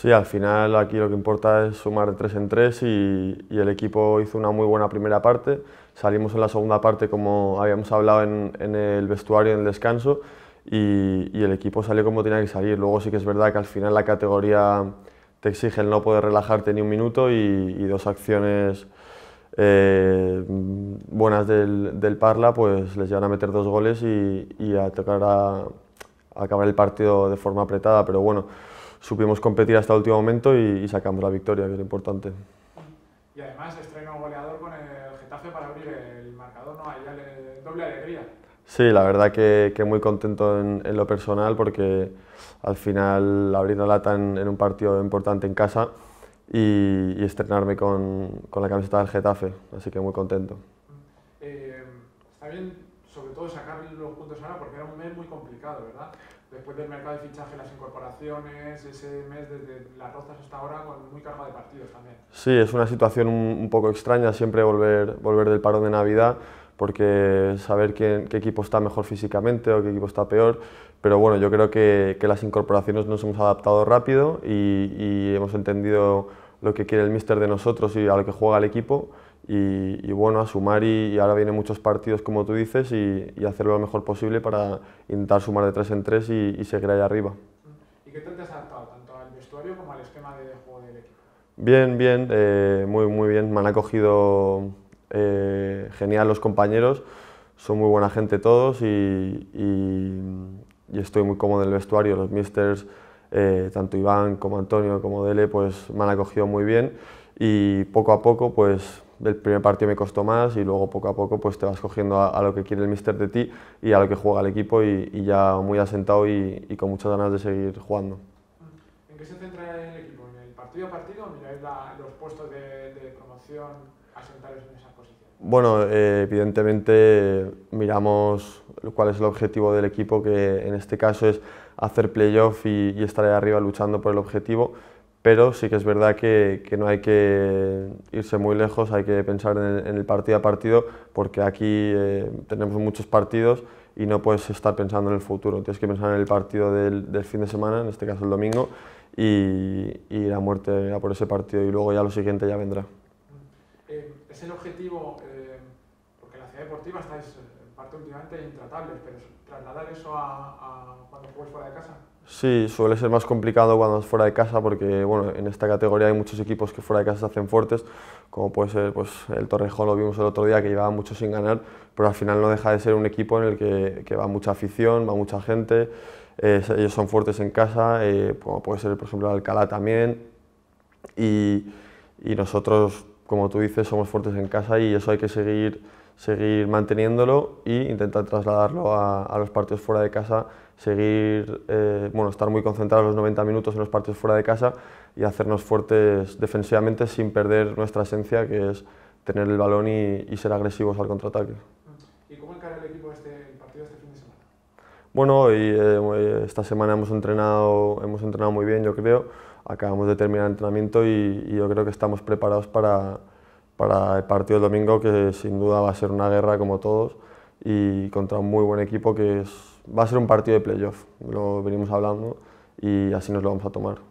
Sí, al final aquí lo que importa es sumar de tres en tres y, el equipo hizo una muy buena primera parte. Salimos en la segunda parte como habíamos hablado en, el vestuario, en el descanso, y, el equipo salió como tenía que salir. Luego sí que es verdad que al final la categoría te exige el no poder relajarte ni un minuto y, dos acciones eh, buenas del, Parla pues les llevan a meter dos goles y, a tocar a, a acabar el partido de forma apretada, pero bueno supimos competir hasta el último momento y, sacamos la victoria, que es importante. Y además estreno goleador con el Getafe para abrir el marcador, ¿no? Ahí doble alegría. Sí, la verdad que, que muy contento en, lo personal porque al final abrir la lata en, un partido importante en casa y, estrenarme con, con, la camiseta del Getafe, así que muy contento. Eh, está bien sobre todo sacar los puntos ahora porque era un mes muy complicado, ¿verdad? Después del mercado de fichaje, las incorporaciones, ese mes desde las rozas hasta ahora con muy carga de partidos también. Sí, es una situación un, poco extraña siempre volver, volver del parón de Navidad porque saber qué equipo está mejor físicamente o qué equipo está peor, pero bueno, yo creo que, las incorporaciones nos hemos adaptado rápido y, y hemos entendido lo que quiere el míster de nosotros y a lo que juega el equipo y, bueno, a sumar y, ahora vienen muchos partidos como tú dices y, y, hacerlo lo mejor posible para intentar sumar de tres en tres y, seguir ahí arriba. ¿Y qué te has adaptado tanto al vestuario como al esquema de juego del equipo? Bien, bien, eh, muy, muy bien. Me han acogido eh, genial los compañeros, son muy buena gente todos y, estoy muy cómodo en el vestuario. Los misters, eh, tanto Iván como Antonio como Dele, pues me han acogido muy bien y poco a poco pues el primer partido me costó más y luego poco a poco pues te vas cogiendo a, lo que quiere el mister de ti y a lo que juega el equipo y, ya muy asentado y, con muchas ganas de seguir jugando. ¿En qué se centra el equipo? ¿En el partido a partido o miráis los puestos de, promoción asentados en esa posición? Bueno, eh, evidentemente miramos cuál es el objetivo del equipo, que en este caso es hacer playoff y, y estar ahí arriba luchando por el objetivo pero sí que es verdad que, no hay que irse muy lejos, hay que pensar en el, partido a partido, porque aquí eh, tenemos muchos partidos y no puedes estar pensando en el futuro, tienes que pensar en el partido del, fin de semana, en este caso el domingo, y, la muerte a por ese partido y luego ya lo siguiente ya vendrá. Eh, ¿Es el objetivo, eh, porque la ciudad deportiva estáis parte últimamente pero eso cuando fuera de casa. Sí, suele ser más complicado cuando es fuera de casa porque bueno, en esta categoría hay muchos equipos que fuera de casa se hacen fuertes, como puede ser pues, el Torrejón, lo vimos el otro día, que llevaba mucho sin ganar, pero al final no deja de ser un equipo en el que, que va mucha afición, va mucha gente, ellos son fuertes en casa, eh, como puede ser por ejemplo el Alcalá también, y, y nosotros como tú dices, somos fuertes en casa y eso hay que seguir, seguir manteniéndolo e intentar trasladarlo a, los partidos fuera de casa, seguir, eh, bueno, estar muy concentrados los 90 minutos en los partidos fuera de casa y hacernos fuertes defensivamente sin perder nuestra esencia, que es tener el balón y, ser agresivos al contraataque. ¿Y cómo encara el equipo este partido este bueno, eh, esta semana hemos entrenado, hemos entrenado muy bien, yo creo. Acabamos de terminar el entrenamiento y, yo creo que estamos preparados para, para el partido del domingo, que sin duda va a ser una guerra como todos y contra un muy buen equipo que es, va a ser un partido de playoff, lo venimos hablando y así nos lo vamos a tomar.